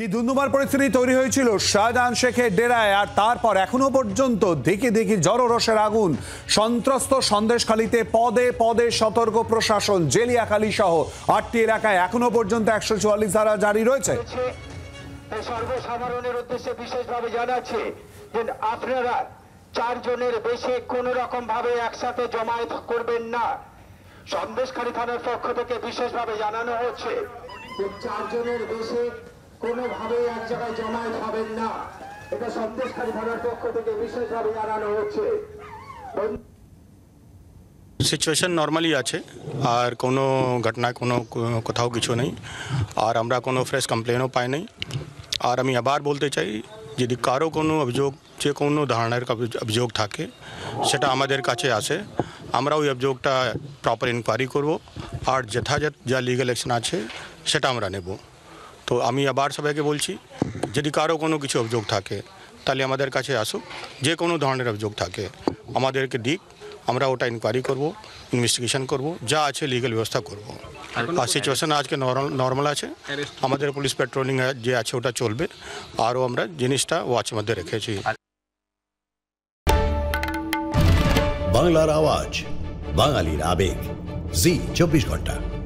কি ধুন্ধুমার পরিস্থিতি তৈরি হয়েছিল শাহজাহান শেখের ডেরায় আর তারপর এখনো পর্যন্ত দেখি দেখি জড়রসের আগুন সন্ত্রস্ত সন্দেশখালিতে পদে পদে সতর্ক প্রশাসন জেলিয়াখালী সহ আটটি এলাকায় এখনো পর্যন্ত একশো চুয়াল্লিশ ধারা জারি রয়েছে সর্বসাধারণের উদ্দেশ্যে বিশেষভাবে জানাচ্ছে যে আপনারা চারজনের বেশি কোন রকম ভাবে একসাথে জমায়েত করবেন না সন্দেশখালী থানার পক্ষ থেকে বিশেষভাবে জানানো হচ্ছে চারজনের বেশি কোনোভাবেই এক জায়গায় জমায়েত হবেন না এটা সন্দেশকারী থানার পক্ষ থেকে বিশেষভাবে জানানো হচ্ছে সিচুয়েশন নর্মালি আছে আর কোনো ঘটনা কোনো কোথাও কিছু নেই আর আমরা কোনো ফ্রেশ কমপ্লেনও পাই নাই আর আমি আবার বলতে চাই যদি কারো কোনো অভিযোগ যে কোনো ধরনের অভিযোগ থাকে সেটা আমাদের কাছে আসে আমরা ওই অভিযোগটা প্রপার ইনকোয়ারি করব আর যথাযথ যা লিগাল অ্যাকশন আছে সেটা আমরা নেব তো আমি আবার সবাইকে বলছি যদি কারো কোনো কিছু অভিযোগ থাকে তাহলে আমাদের কাছে আসুক যে কোনো ধরনের অভিযোগ থাকে আমাদেরকে দিক আমরা ওটা ইনকোয়ারি করব ইনভেস্টিগেশন করব যা আছে লিগাল ব্যবস্থা করব আর সিচুয়েশন আজকে নর্মাল আছে আমাদের পুলিশ পেট্রোলিং যে আছে ওটা চলবে আরও আমরা জিনিসটা ওয়াচ মধ্যে রেখেছি বাংলার আওয়াজ বাঙালির আবেগ জি চব্বিশ ঘন্টা